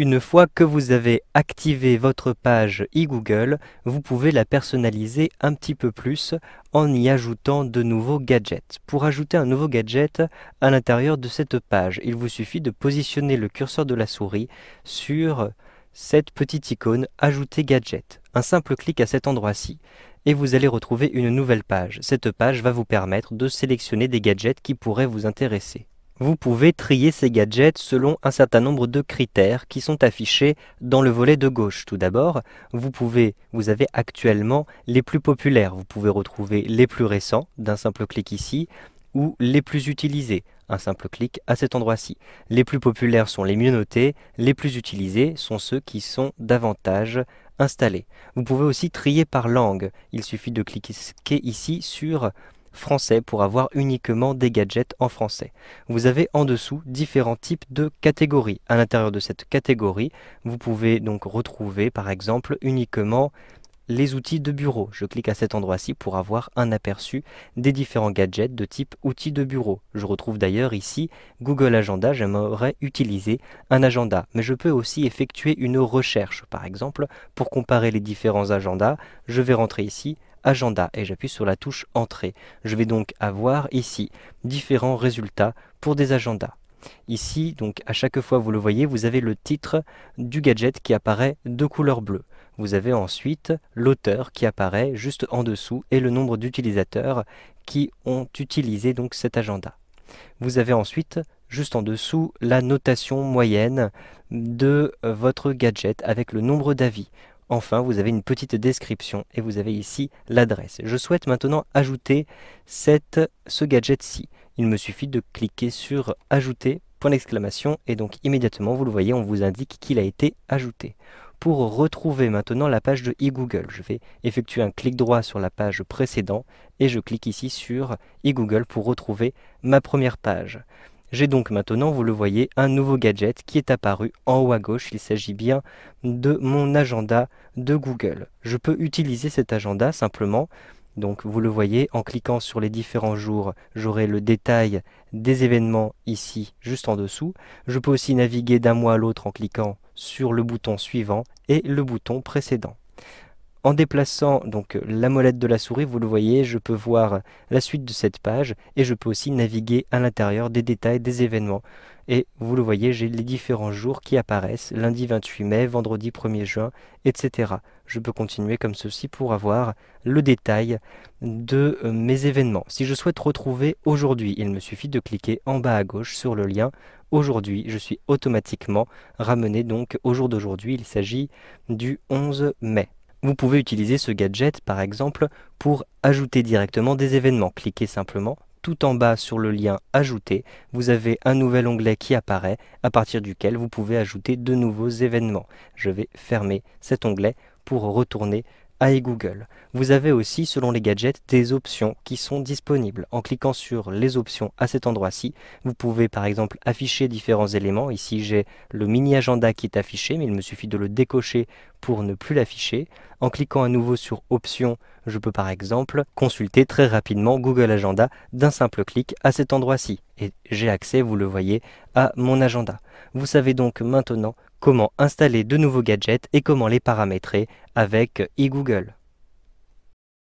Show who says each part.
Speaker 1: Une fois que vous avez activé votre page e-Google, vous pouvez la personnaliser un petit peu plus en y ajoutant de nouveaux gadgets. Pour ajouter un nouveau gadget à l'intérieur de cette page, il vous suffit de positionner le curseur de la souris sur cette petite icône Ajouter gadget. Un simple clic à cet endroit-ci et vous allez retrouver une nouvelle page. Cette page va vous permettre de sélectionner des gadgets qui pourraient vous intéresser. Vous pouvez trier ces gadgets selon un certain nombre de critères qui sont affichés dans le volet de gauche. Tout d'abord, vous pouvez, vous avez actuellement les plus populaires. Vous pouvez retrouver les plus récents d'un simple clic ici ou les plus utilisés, un simple clic à cet endroit-ci. Les plus populaires sont les mieux notés, les plus utilisés sont ceux qui sont davantage installés. Vous pouvez aussi trier par langue. Il suffit de cliquer ici sur français pour avoir uniquement des gadgets en français. Vous avez en dessous différents types de catégories. À l'intérieur de cette catégorie, vous pouvez donc retrouver par exemple uniquement les outils de bureau. Je clique à cet endroit-ci pour avoir un aperçu des différents gadgets de type outils de bureau. Je retrouve d'ailleurs ici Google Agenda, j'aimerais utiliser un agenda, mais je peux aussi effectuer une recherche. Par exemple, pour comparer les différents agendas, je vais rentrer ici Agenda et j'appuie sur la touche Entrée. Je vais donc avoir ici différents résultats pour des agendas. Ici, donc à chaque fois vous le voyez, vous avez le titre du gadget qui apparaît de couleur bleue. Vous avez ensuite l'auteur qui apparaît juste en dessous et le nombre d'utilisateurs qui ont utilisé donc cet agenda. Vous avez ensuite juste en dessous la notation moyenne de votre gadget avec le nombre d'avis. Enfin, vous avez une petite description et vous avez ici l'adresse. Je souhaite maintenant ajouter ce gadget-ci. Il me suffit de cliquer sur Ajouter, point d'exclamation, et donc immédiatement, vous le voyez, on vous indique qu'il a été ajouté. Pour retrouver maintenant la page de e-Google, je vais effectuer un clic droit sur la page précédente et je clique ici sur e-Google » pour retrouver ma première page. J'ai donc maintenant, vous le voyez, un nouveau gadget qui est apparu en haut à gauche. Il s'agit bien de mon agenda de Google. Je peux utiliser cet agenda simplement. Donc vous le voyez, en cliquant sur les différents jours, j'aurai le détail des événements ici, juste en dessous. Je peux aussi naviguer d'un mois à l'autre en cliquant sur le bouton suivant et le bouton précédent. En déplaçant donc euh, la molette de la souris, vous le voyez, je peux voir la suite de cette page et je peux aussi naviguer à l'intérieur des détails des événements. Et vous le voyez, j'ai les différents jours qui apparaissent, lundi 28 mai, vendredi 1er juin, etc. Je peux continuer comme ceci pour avoir le détail de euh, mes événements. Si je souhaite retrouver aujourd'hui, il me suffit de cliquer en bas à gauche sur le lien aujourd'hui. Je suis automatiquement ramené donc au jour d'aujourd'hui, il s'agit du 11 mai. Vous pouvez utiliser ce gadget par exemple pour ajouter directement des événements. Cliquez simplement tout en bas sur le lien Ajouter, vous avez un nouvel onglet qui apparaît à partir duquel vous pouvez ajouter de nouveaux événements. Je vais fermer cet onglet pour retourner et Google. Vous avez aussi, selon les gadgets, des options qui sont disponibles. En cliquant sur les options à cet endroit-ci, vous pouvez par exemple afficher différents éléments. Ici, j'ai le mini agenda qui est affiché, mais il me suffit de le décocher pour ne plus l'afficher. En cliquant à nouveau sur options, je peux par exemple consulter très rapidement Google Agenda d'un simple clic à cet endroit-ci. Et j'ai accès, vous le voyez, à mon agenda. Vous savez donc maintenant comment installer de nouveaux gadgets et comment les paramétrer avec eGoogle.